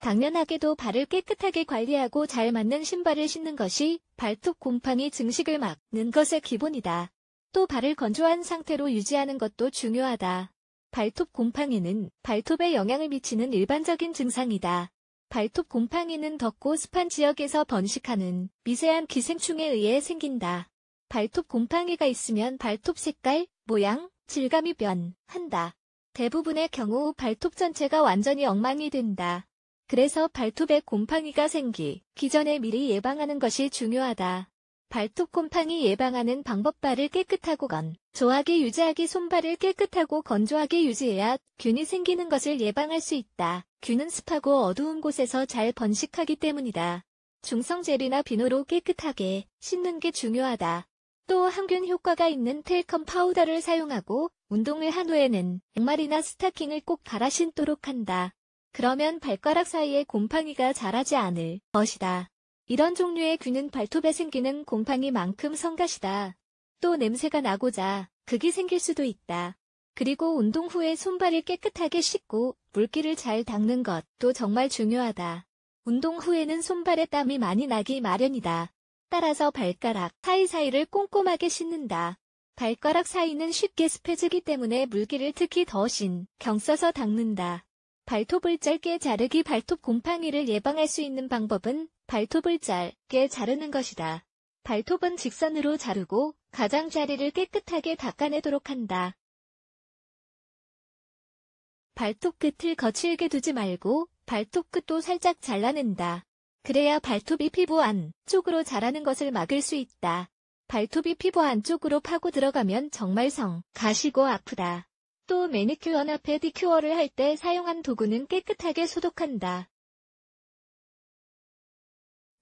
당연하게도 발을 깨끗하게 관리하고 잘 맞는 신발을 신는 것이 발톱 곰팡이 증식을 막는 것의 기본이다. 또 발을 건조한 상태로 유지하는 것도 중요하다. 발톱 곰팡이는 발톱에 영향을 미치는 일반적인 증상이다. 발톱 곰팡이는 덥고 습한 지역에서 번식하는 미세한 기생충에 의해 생긴다. 발톱 곰팡이가 있으면 발톱 색깔, 모양, 질감이 변한다. 대부분의 경우 발톱 전체가 완전히 엉망이 된다. 그래서 발톱에 곰팡이가 생기 기 전에 미리 예방하는 것이 중요하다. 발톱 곰팡이 예방하는 방법 발을 깨끗하고 건, 조하게 유지하기 손발을 깨끗하고 건조하게 유지해야 균이 생기는 것을 예방할 수 있다. 균은 습하고 어두운 곳에서 잘 번식하기 때문이다. 중성젤이나 비누로 깨끗하게 씻는 게 중요하다. 또 항균 효과가 있는 텔컴 파우더를 사용하고 운동을 한 후에는 양말이나 스타킹을 꼭 갈아 신도록 한다. 그러면 발가락 사이에 곰팡이가 자라지 않을 것이다. 이런 종류의 균은 발톱에 생기는 곰팡이만큼 성가시다. 또 냄새가 나고자 극이 생길 수도 있다. 그리고 운동 후에 손발을 깨끗하게 씻고 물기를 잘 닦는 것도 정말 중요하다. 운동 후에는 손발에 땀이 많이 나기 마련이다. 따라서 발가락 사이사이를 꼼꼼하게 씻는다. 발가락 사이는 쉽게 습해지기 때문에 물기를 특히 더신 경써서 닦는다. 발톱을 짧게 자르기 발톱 곰팡이를 예방할 수 있는 방법은 발톱을 짧게 자르는 것이다. 발톱은 직선으로 자르고 가장자리를 깨끗하게 닦아내도록 한다. 발톱 끝을 거칠게 두지 말고 발톱 끝도 살짝 잘라낸다. 그래야 발톱이 피부 안쪽으로 자라는 것을 막을 수 있다. 발톱이 피부 안쪽으로 파고 들어가면 정말 성 가시고 아프다. 또 매니큐어나 페디큐어를 할 때 사용한 도구는 깨끗하게 소독한다.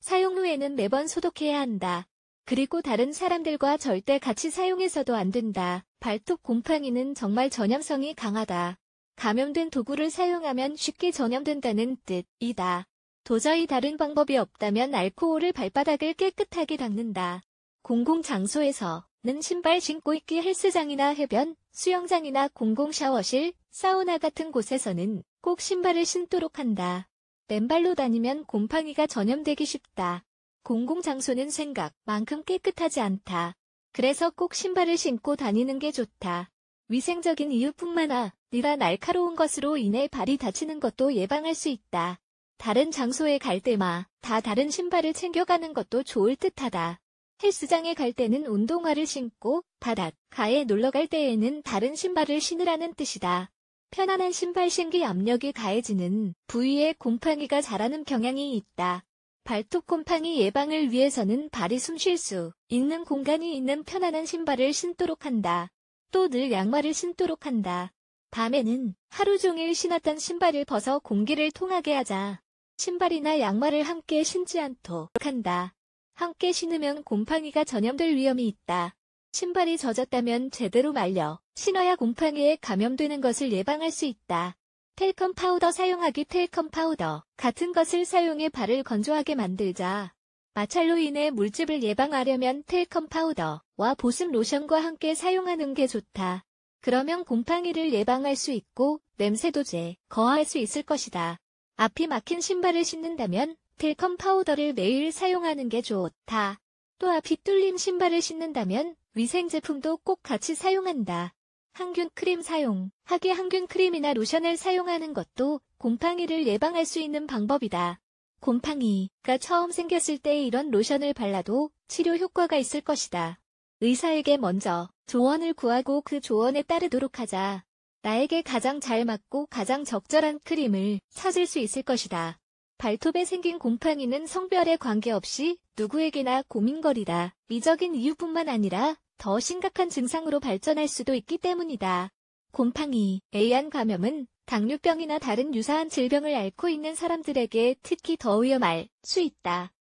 사용 후에는 매번 소독해야 한다. 그리고 다른 사람들과 절대 같이 사용해서도 안 된다. 발톱 곰팡이는 정말 전염성이 강하다. 감염된 도구를 사용하면 쉽게 전염된다는 뜻이다. 도저히 다른 방법이 없다면 알코올을 발바닥을 깨끗하게 닦는다. 공공장소에서는 신발 신고 있기 헬스장이나 해변, 수영장이나 공공샤워실, 사우나 같은 곳에서는 꼭 신발을 신도록 한다. 맨발로 다니면 곰팡이가 전염되기 쉽다. 공공장소는 생각만큼 깨끗하지 않다. 그래서 꼭 신발을 신고 다니는 게 좋다. 위생적인 이유뿐만 아니라 날카로운 것으로 인해 발이 다치는 것도 예방할 수 있다. 다른 장소에 갈 때마 다 다른 신발을 챙겨가는 것도 좋을 듯하다. 헬스장에 갈 때는 운동화를 신고 바닷가에 놀러 갈 때에는 다른 신발을 신으라는 뜻이다. 편안한 신발 신기 압력이 가해지는 부위에 곰팡이가 자라는 경향이 있다. 발톱 곰팡이 예방을 위해서는 발이 숨 쉴 수 있는 공간이 있는 편안한 신발을 신도록 한다. 또 늘 양말을 신도록 한다. 밤에는 하루 종일 신었던 신발을 벗어 공기를 통하게 하자. 신발이나 양말을 함께 신지 않도록 한다. 함께 신으면 곰팡이가 전염될 위험이 있다. 신발이 젖었다면 제대로 말려 신어야 곰팡이에 감염되는 것을 예방할 수 있다. 텔컴 파우더 사용하기 텔컴 파우더 같은 것을 사용해 발을 건조하게 만들자. 마찰로 인해 물집을 예방하려면 텔컴 파우더와 보습 로션과 함께 사용하는 게 좋다. 그러면 곰팡이를 예방할 수 있고 냄새도 제거할 수 있을 것이다. 앞이 막힌 신발을 신는다면 딜컴 파우더를 매일 사용하는 게 좋다. 또한 빗둘림 신발을 신는다면 위생 제품도 꼭 같이 사용한다. 항균 크림 사용, 하계 항균 크림이나 로션을 사용하는 것도 곰팡이를 예방할 수 있는 방법이다. 곰팡이가 처음 생겼을 때 이런 로션을 발라도 치료 효과가 있을 것이다. 의사에게 먼저 조언을 구하고 그 조언에 따르도록 하자. 나에게 가장 잘 맞고 가장 적절한 크림을 찾을 수 있을 것이다. 발톱에 생긴 곰팡이는 성별에 관계없이 누구에게나 고민거리다. 미적인 이유뿐만 아니라 더 심각한 증상으로 발전할 수도 있기 때문이다. 곰팡이, 애안 감염은 당뇨병이나 다른 유사한 질병을 앓고 있는 사람들에게 특히 더 위험할 수 있다.